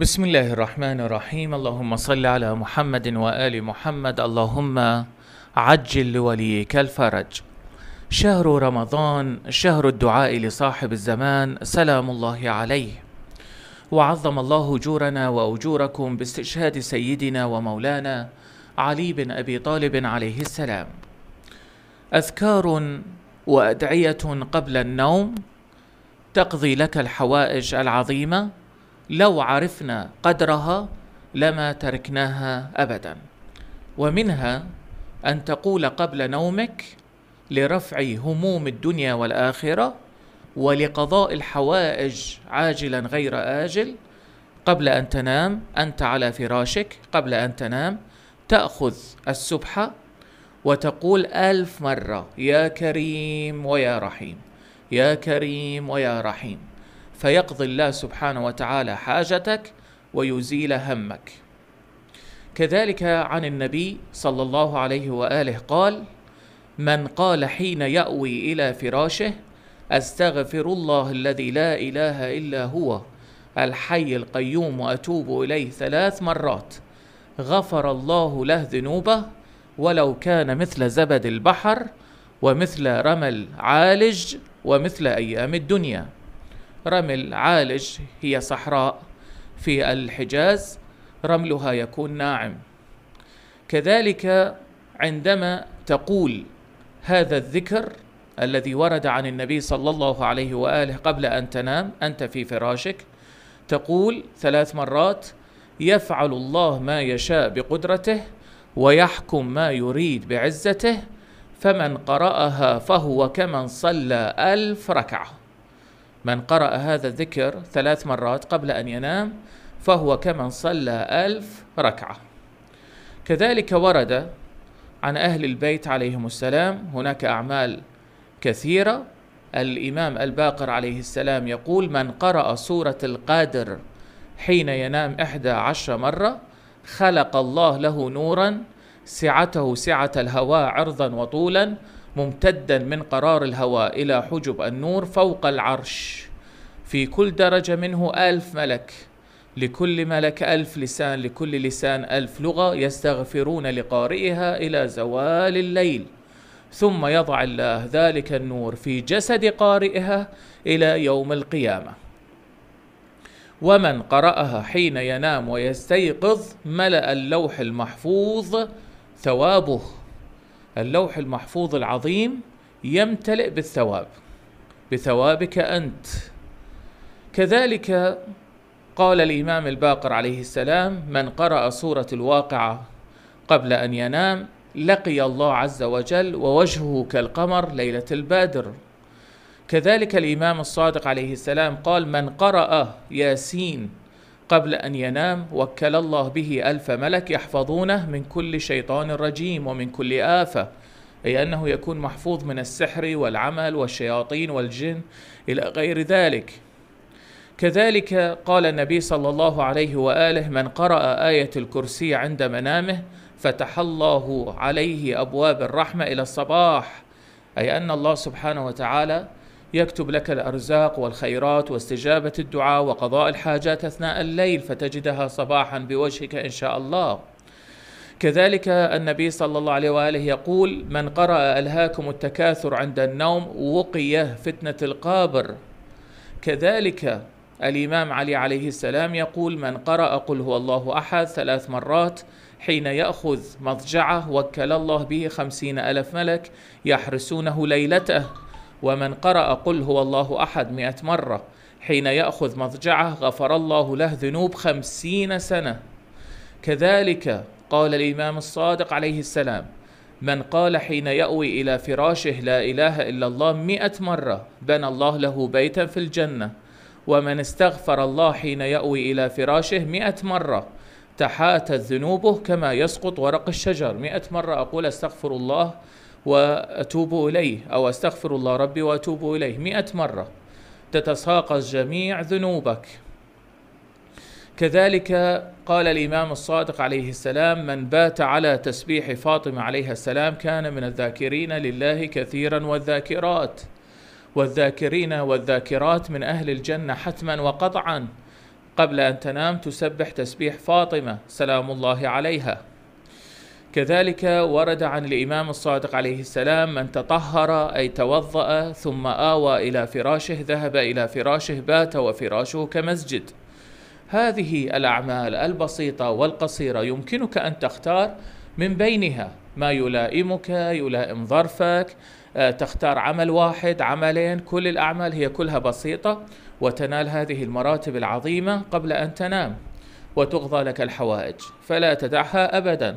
بسم الله الرحمن الرحيم اللهم صل على محمد وآل محمد اللهم عجل لوليك الفرج شهر رمضان شهر الدعاء لصاحب الزمان سلام الله عليه وعظم الله جورنا واجوركم باستشهاد سيدنا ومولانا علي بن ابي طالب عليه السلام اذكار وادعيه قبل النوم تقضي لك الحوائج العظيمه لو عرفنا قدرها لما تركناها ابدا ومنها ان تقول قبل نومك لرفع هموم الدنيا والاخره ولقضاء الحوائج عاجلا غير اجل قبل ان تنام انت على فراشك قبل ان تنام تاخذ السبحه وتقول الف مره يا كريم ويا رحيم يا كريم ويا رحيم فيقضي الله سبحانه وتعالى حاجتك ويزيل همك كذلك عن النبي صلى الله عليه واله قال من قال حين ياوي الى فراشه استغفر الله الذي لا اله الا هو الحي القيوم واتوب اليه ثلاث مرات غفر الله له ذنوبه ولو كان مثل زبد البحر ومثل رمل عالج ومثل ايام الدنيا رمل عالج هي صحراء في الحجاز رملها يكون ناعم كذلك عندما تقول هذا الذكر الذي ورد عن النبي صلى الله عليه واله قبل ان تنام انت في فراشك تقول ثلاث مرات يفعل الله ما يشاء بقدرته ويحكم ما يريد بعزته فمن قراها فهو كمن صلى الف ركعه من قرأ هذا الذكر ثلاث مرات قبل أن ينام فهو كمن صلى ألف ركعة كذلك ورد عن أهل البيت عليهم السلام هناك أعمال كثيرة الإمام الباقر عليه السلام يقول من قرأ سورة القادر حين ينام إحدى عشر مرة خلق الله له نورا سعته سعة الهواء عرضا وطولا ممتدا من قرار الهواء إلى حجب النور فوق العرش في كل درجة منه ألف ملك لكل ملك ألف لسان لكل لسان ألف لغة يستغفرون لقارئها إلى زوال الليل ثم يضع الله ذلك النور في جسد قارئها إلى يوم القيامة ومن قرأها حين ينام ويستيقظ ملأ اللوح المحفوظ ثوابه اللوح المحفوظ العظيم يمتلئ بالثواب بثوابك انت كذلك قال الامام الباقر عليه السلام من قرا سوره الواقعه قبل ان ينام لقي الله عز وجل ووجهه كالقمر ليله البادر كذلك الامام الصادق عليه السلام قال من قرا ياسين قبل أن ينام وكل الله به ألف ملك يحفظونه من كل شيطان رجيم ومن كل آفة أي أنه يكون محفوظ من السحر والعمل والشياطين والجن إلى غير ذلك كذلك قال النبي صلى الله عليه وآله من قرأ آية الكرسي عند منامه فتح الله عليه أبواب الرحمة إلى الصباح أي أن الله سبحانه وتعالى يكتب لك الأرزاق والخيرات واستجابة الدعاء وقضاء الحاجات أثناء الليل فتجدها صباحا بوجهك إن شاء الله كذلك النبي صلى الله عليه وآله يقول من قرأ ألهاكم التكاثر عند النوم وقي فتنة القابر كذلك الإمام علي عليه السلام يقول من قرأ قل هو الله أحد ثلاث مرات حين يأخذ مضجعه وكل الله به خمسين ألف ملك يحرسونه ليلته ومن قرأ قل هو الله أحد مئة مرة حين يأخذ مضجعه غفر الله له ذنوب خمسين سنة كذلك قال الإمام الصادق عليه السلام من قال حين يأوي إلى فراشه لا إله إلا الله مئة مرة بنى الله له بيتا في الجنة ومن استغفر الله حين يأوي إلى فراشه مئة مرة تحاتت ذنوبه كما يسقط ورق الشجر مئة مرة أقول استغفر الله وأتوب إليه أو أستغفر الله ربي وأتوب إليه مئة مرة تتساقط جميع ذنوبك كذلك قال الإمام الصادق عليه السلام من بات على تسبيح فاطمة عليها السلام كان من الذاكرين لله كثيرا والذاكرات والذاكرين والذاكرات من أهل الجنة حتما وقطعا قبل أن تنام تسبح تسبيح فاطمة سلام الله عليها كذلك ورد عن الإمام الصادق عليه السلام من تطهر أي توضأ ثم آوى إلى فراشه ذهب إلى فراشه بات وفراشه كمسجد هذه الأعمال البسيطة والقصيرة يمكنك أن تختار من بينها ما يلائمك يلائم ظرفك آه، تختار عمل واحد عملين كل الأعمال هي كلها بسيطة وتنال هذه المراتب العظيمة قبل أن تنام وتغضى لك الحوائج فلا تدعها أبداً